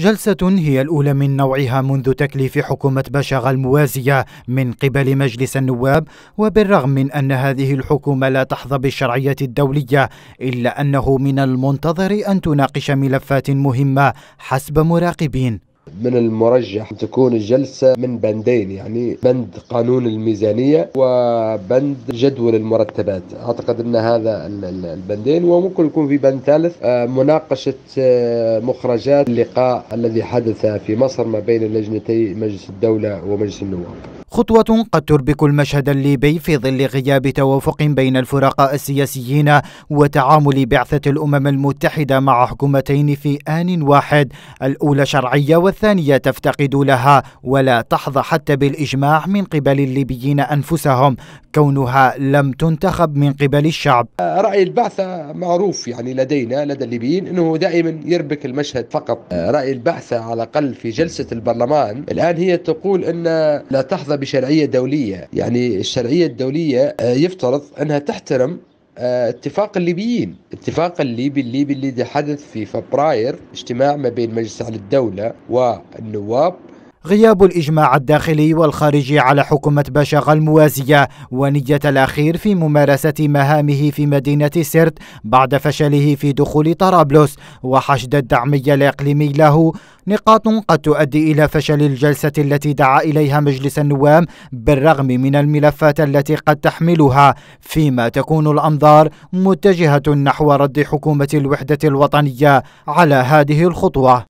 جلسة هي الأولى من نوعها منذ تكليف حكومة بشغ الموازية من قبل مجلس النواب وبالرغم من أن هذه الحكومة لا تحظى بالشرعية الدولية إلا أنه من المنتظر أن تناقش ملفات مهمة حسب مراقبين من المرجح تكون الجلسة من بندين يعني بند قانون الميزانية وبند جدول المرتبات أعتقد أن هذا البندين وممكن يكون في بند ثالث آه، مناقشة آه، مخرجات اللقاء الذي حدث في مصر ما بين لجنتي مجلس الدولة ومجلس النواب خطوة قد تربك المشهد الليبي في ظل غياب توافق بين الفرقاء السياسيين وتعامل بعثة الأمم المتحدة مع حكومتين في آن واحد الأولى شرعية والثانية تفتقد لها ولا تحظى حتى بالإجماع من قبل الليبيين أنفسهم كونها لم تنتخب من قبل الشعب رأي البعثة معروف يعني لدينا لدى الليبيين أنه دائما يربك المشهد فقط رأي البعثة على الأقل في جلسة البرلمان الآن هي تقول أن لا تحظى شرعيه دوليه يعني الشرعيه الدوليه آه، يفترض انها تحترم آه، اتفاق الليبيين اتفاق الليبي الليبي الذي حدث في فبراير اجتماع ما بين مجلس على الدولة والنواب غياب الإجماع الداخلي والخارجي على حكومة بشغ الموازية ونية الأخير في ممارسة مهامه في مدينة سرت بعد فشله في دخول طرابلس وحشد الدعمية الإقليمي له نقاط قد تؤدي إلى فشل الجلسة التي دعا إليها مجلس النواب بالرغم من الملفات التي قد تحملها فيما تكون الأنظار متجهة نحو رد حكومة الوحدة الوطنية على هذه الخطوة